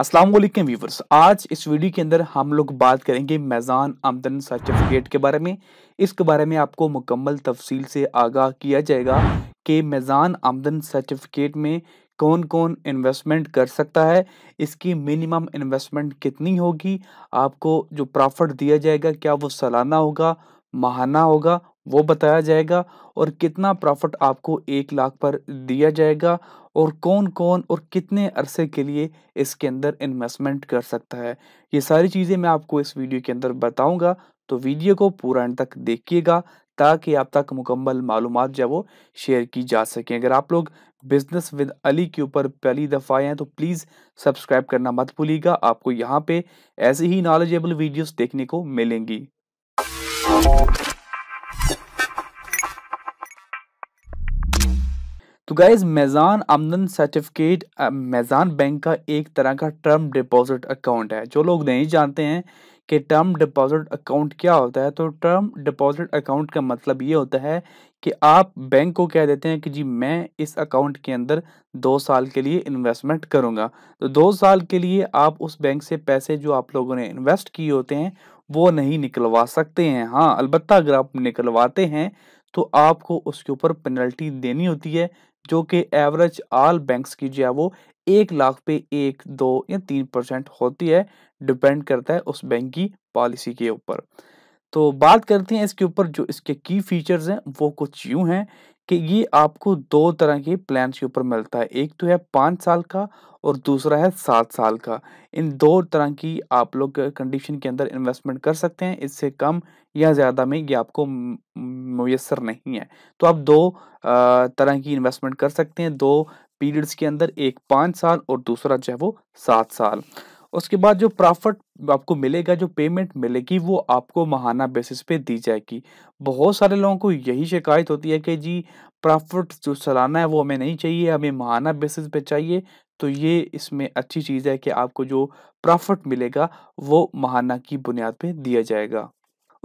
अस्सलाम वालेकुम व्यूवर्स आज इस वीडियो के अंदर हम लोग बात करेंगे मैज़ान आमदन सर्टिफिकेट के बारे में इसके बारे में आपको मुकम्मल तफसील से आगाह किया जाएगा कि मैज़ान आमदन सर्टिफिकेट में कौन कौन इन्वेस्टमेंट कर सकता है इसकी मिनिमम इन्वेस्टमेंट कितनी होगी आपको जो प्रॉफिट दिया जाएगा क्या वो सालाना होगा माहाना होगा वो बताया जाएगा और कितना प्रॉफिट आपको एक लाख पर दिया जाएगा और कौन कौन और कितने अरसे के लिए इसके अंदर इन्वेस्टमेंट कर सकता है ये सारी चीज़ें मैं आपको इस वीडियो के अंदर बताऊंगा तो वीडियो को पूरा एंड तक देखिएगा ताकि आप तक मुकम्मल मालूम जो है वो शेयर की जा सके अगर आप लोग बिजनेस विद अली के ऊपर पहली दफ़ा आए हैं तो प्लीज़ सब्सक्राइब करना मत भूलिएगा आपको यहाँ पे ऐसे ही नॉलेजेबल वीडियोस देखने को मिलेंगी तो गाइज मैजान आमदन सर्टिफिकेट मैजान बैंक का एक तरह का टर्म डिपॉजिट अकाउंट है जो लोग नहीं जानते हैं कि टर्म डिपॉजिट अकाउंट क्या होता है तो टर्म डिपॉजिट अकाउंट का मतलब ये होता है कि आप बैंक को कह देते हैं कि जी मैं इस अकाउंट के अंदर दो साल के लिए इन्वेस्टमेंट करूँगा तो दो साल के लिए आप उस बैंक से पैसे जो आप लोगों ने इन्वेस्ट किए होते हैं वो नहीं निकलवा सकते हैं हाँ अलबत्ता अगर आप निकलवाते हैं तो आपको उसके ऊपर पेनल्टी देनी होती है जो कि एवरेज ऑल बैंक्स की जो है वो एक लाख पे एक दो या तीन परसेंट होती है डिपेंड करता है उस बैंक की पॉलिसी के ऊपर तो बात करते हैं इसके ऊपर जो इसके की फीचर्स हैं वो कुछ यूँ हैं कि ये आपको दो तरह के प्लान के ऊपर मिलता है एक तो है पाँच साल का और दूसरा है सात साल का इन दो तरह की आप लोग कंडीशन के अंदर इन्वेस्टमेंट कर सकते हैं इससे कम या ज़्यादा में ये आपको मैसर नहीं है तो आप दो तरह की इन्वेस्टमेंट कर सकते हैं दो पीरियड्स के अंदर एक पाँच साल और दूसरा जो है वो सात साल उसके बाद जो प्रॉफिट आपको मिलेगा जो पेमेंट मिलेगी वो आपको महाना बेसिस पे दी जाएगी बहुत सारे लोगों को यही शिकायत होती है कि जी प्रॉफिट जो सालाना है वो हमें नहीं चाहिए हमें महाना बेसिस पे चाहिए तो ये इसमें अच्छी चीज़ है कि आपको जो प्रॉफिट मिलेगा वो महाना की बुनियाद पर दिया जाएगा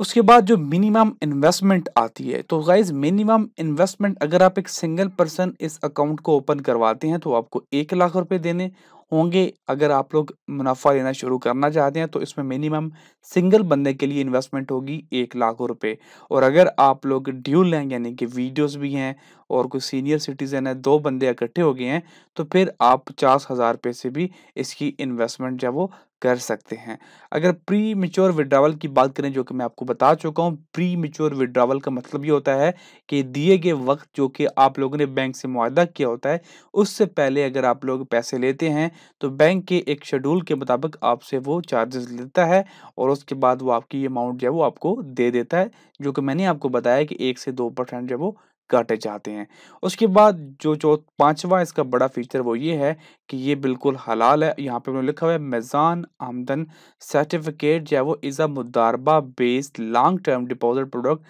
उसके बाद जो मिनिमम इन्वेस्टमेंट आती है तो गाइज मिनिमम इन्वेस्टमेंट अगर आप एक सिंगल पर्सन इस अकाउंट को ओपन करवाते हैं तो आपको एक लाख रुपए देने होंगे अगर आप लोग मुनाफा लेना शुरू करना चाहते हैं तो इसमें मिनिमम सिंगल बंदे के लिए इन्वेस्टमेंट होगी एक लाख रुपए और अगर आप लोग ड्यूल लेंगे यानी कि वीडियोस भी हैं और कोई सीनियर सिटीज़न है दो बंदे इकट्ठे हो गए हैं तो फिर आप पचास हज़ार रुपये से भी इसकी इन्वेस्टमेंट जो है वो कर सकते हैं अगर प्री मेच्योर विड्रावल की बात करें जो कि मैं आपको बता चुका हूँ प्री मेच्योर विड्रावल का मतलब ये होता है कि दिए गए वक्त जो कि आप लोगों ने बैंक से मुआदा किया होता है उससे पहले अगर आप लोग पैसे लेते हैं तो बैंक के एक शेड्यूल के मुताबिक आपसे वो चार्जेस लेता है और उसके बाद वो आपकी अमाउंट जो है वो आपको दे देता है जो कि मैंने आपको बताया कि एक से दो परसेंट जो वो काटे जाते हैं उसके बाद जो जो पांचवा इसका बड़ा फीचर वो ये है कि ये बिल्कुल हलाल है यहाँ पे उन्होंने लिखा हुआ है मेज़ान आमदन सर्टिफिकेट जो है वो इज़ अ मुदारबा based long term deposit product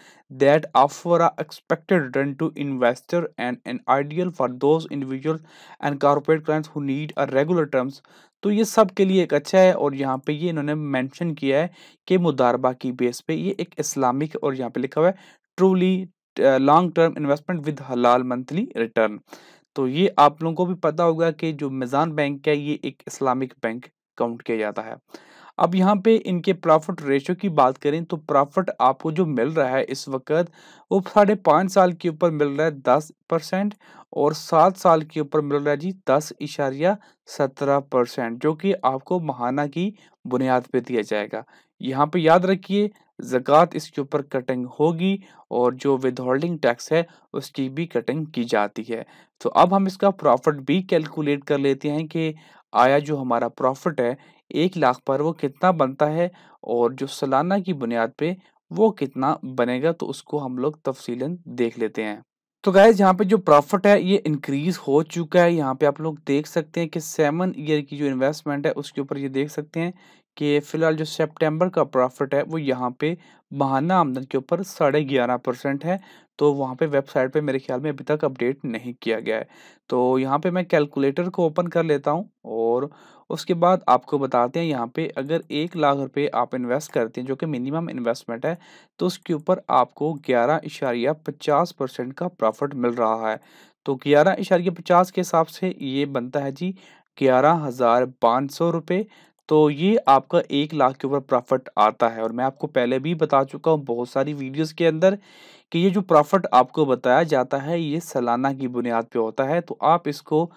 that offer a expected return to investor and an ideal for those individual and corporate client who need a regular terms तो ये सब के लिए एक अच्छा है और यहाँ पे ये इन्होंने मैंशन किया है कि मुदारबा की बेस पे ये एक इस्लामिक और यहाँ पे लिखा हुआ है truly long term investment with हलाल मंथली रिटर्न तो ये आप लोगों को भी पता होगा कि जो मिजान बैंक है ये एक इस्लामिक बैंक काउंट किया जाता है अब यहाँ पे इनके प्रॉफिट रेशियो की बात करें तो प्रॉफिट आपको जो मिल रहा है इस वक्त वो साढ़े पाँच साल के ऊपर मिल रहा है दस परसेंट और सात साल के ऊपर मिल रहा है जी दस इशारिया सत्रह परसेंट जो कि आपको महाना की बुनियाद पे दिया जाएगा यहाँ पे याद रखिए ज़क़़त इसके ऊपर कटिंग होगी और जो विद होल्डिंग टैक्स है उसकी भी कटिंग की जाती है तो अब हम इसका प्रॉफिट भी कैलकुलेट कर लेते हैं कि आया जो हमारा प्रॉफिट है एक लाख पर वो कितना बनता है और जो सालाना की बुनियाद पे वो कितना बनेगा तो उसको हम लोग तफसीलन देख लेते हैं तो गाय यहाँ पे जो प्रॉफिट है ये इंक्रीज हो चुका है यहाँ पे आप लोग देख सकते हैं कि सेवन ईयर की जो इन्वेस्टमेंट है उसके ऊपर ये देख सकते हैं कि फ़िलहाल जो सितंबर का प्रॉफिट है वो यहाँ पे महाना आमदन के ऊपर साढ़े ग्यारह परसेंट है तो वहाँ पे वेबसाइट पे मेरे ख्याल में अभी तक अपडेट नहीं किया गया है तो यहाँ पे मैं कैलकुलेटर को ओपन कर लेता हूँ और उसके बाद आपको बताते हैं यहाँ पे अगर एक लाख रुपए आप इन्वेस्ट करते हैं जो कि मिनिमम इन्वेस्टमेंट है तो उसके ऊपर आपको ग्यारह इशारिया पचास परसेंट का प्रॉफिट मिल रहा है तो ग्यारह इशारिया पचास के हिसाब से ये बनता है जी ग्यारह हज़ार पाँच सौ रुपये तो ये आपका एक लाख के ऊपर प्रॉफिट आता है और मैं आपको पहले भी बता चुका हूँ बहुत सारी वीडियोस के अंदर कि ये जो प्रॉफिट आपको बताया जाता है ये सालाना की बुनियाद पे होता है तो आप इसको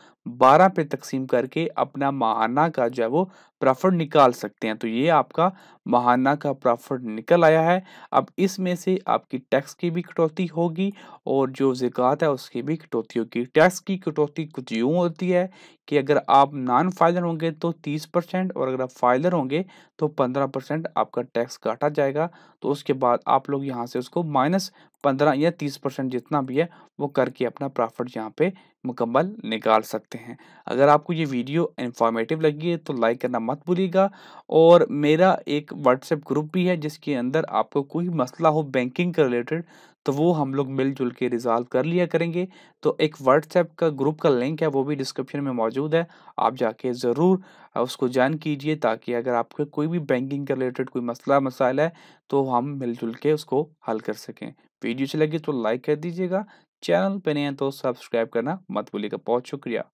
12 पे तकसीम करके अपना महाना का जो है वो प्रॉफिट निकाल सकते हैं तो ये आपका महाना का प्रॉफिट निकल आया है अब इसमें से आपकी टैक्स की भी कटौती होगी और जो जिकात है उसकी भी कटौती होगी टैक्स की कटौती कुछ यूँ होती है कि अगर आप नॉन फाइलर होंगे तो 30 परसेंट और अगर आप फाइलर होंगे तो 15 परसेंट आपका टैक्स काटा जाएगा तो उसके बाद आप लोग यहाँ से उसको माइनस पंद्रह या तीस परसेंट जितना भी है वो करके अपना प्रॉफिट यहाँ पे मुकम्मल निकाल सकते हैं अगर आपको ये वीडियो इन्फॉर्मेटिव लगी है तो लाइक करना मत भूलिएगा और मेरा एक व्हाट्सएप ग्रुप भी है जिसके अंदर आपको कोई मसला हो बैंकिंग के रिलेटेड तो वो हम लोग मिलजुल के रिजॉल्व कर लिया करेंगे तो एक व्हाट्सएप का ग्रुप का लिंक है वो भी डिस्क्रिप्शन में मौजूद है आप जाके ज़रूर उसको ज्वाइन कीजिए ताकि अगर आपको कोई भी बैंकिंग के रिलेटेड कोई मसला मसाला है तो हम मिलजुल के उसको हल कर सकें वीडियो अच्छी लगी तो लाइक कर दीजिएगा चैनल पर नए हैं तो सब्सक्राइब करना मत भूलिएगा बहुत शुक्रिया